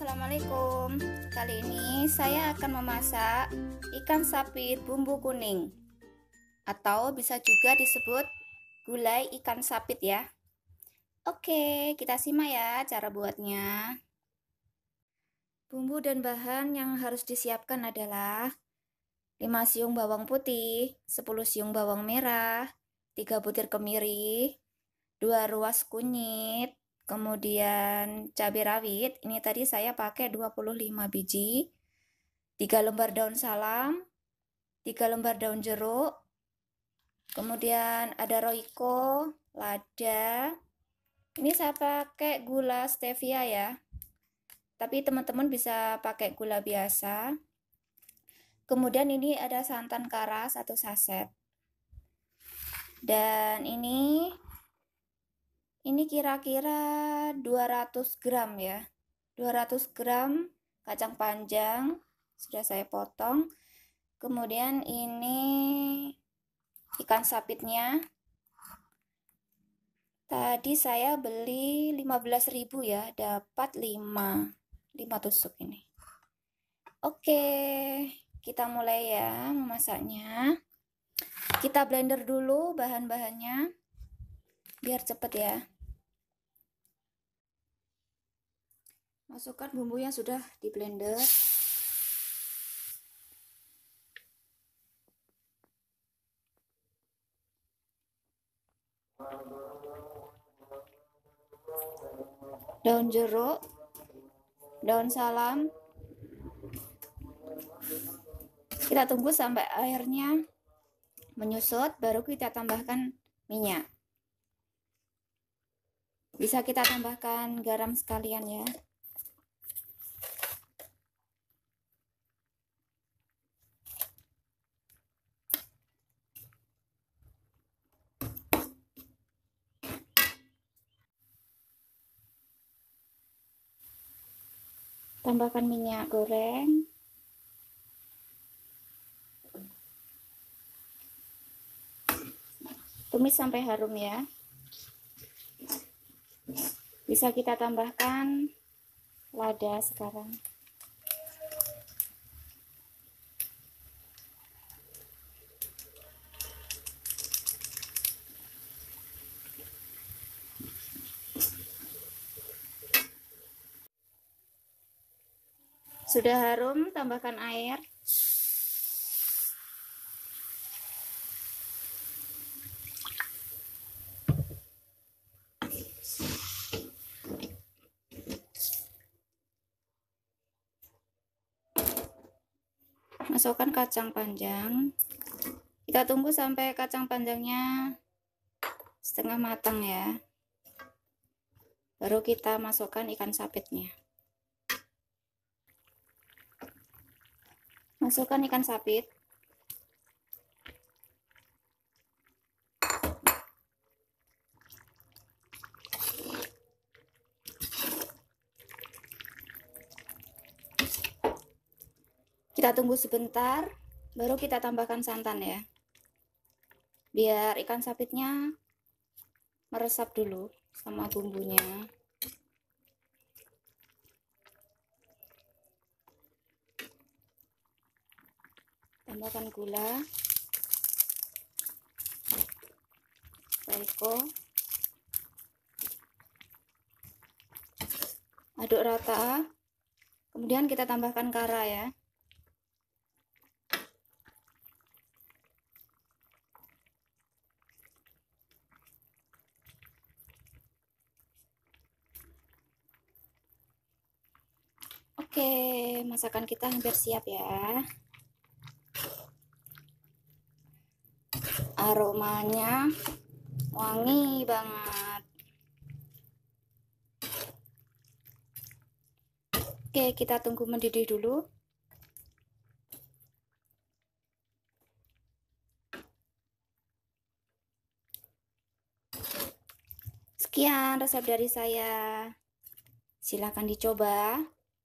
Assalamualaikum Kali ini saya akan memasak ikan sapit bumbu kuning Atau bisa juga disebut gulai ikan sapit ya Oke kita simak ya cara buatnya Bumbu dan bahan yang harus disiapkan adalah 5 siung bawang putih, 10 siung bawang merah, 3 butir kemiri, 2 ruas kunyit, Kemudian cabai rawit, ini tadi saya pakai 25 biji, 3 lembar daun salam, 3 lembar daun jeruk, kemudian ada roiko, lada. Ini saya pakai gula stevia ya. Tapi teman-teman bisa pakai gula biasa. Kemudian ini ada santan kara satu saset. Dan ini ini kira-kira 200 gram ya 200 gram kacang panjang sudah saya potong kemudian ini ikan sapitnya tadi saya beli 15.000 ya dapat 5 5 tusuk ini oke kita mulai ya memasaknya kita blender dulu bahan-bahannya biar cepat ya masukkan bumbu yang sudah di blender daun jeruk daun salam kita tunggu sampai airnya menyusut baru kita tambahkan minyak bisa kita tambahkan garam sekalian ya tambahkan minyak goreng tumis sampai harum ya bisa kita tambahkan lada sekarang sudah harum tambahkan air masukkan kacang panjang kita tunggu sampai kacang panjangnya setengah matang ya baru kita masukkan ikan sapitnya masukkan ikan sapit Kita tunggu sebentar, baru kita tambahkan santan ya. Biar ikan sapitnya meresap dulu sama bumbunya. Tambahkan gula. Saiko. Aduk rata. Kemudian kita tambahkan kara ya. Oke, masakan kita hampir siap ya. Aromanya wangi banget. Oke, kita tunggu mendidih dulu. Sekian resep dari saya. Silakan dicoba.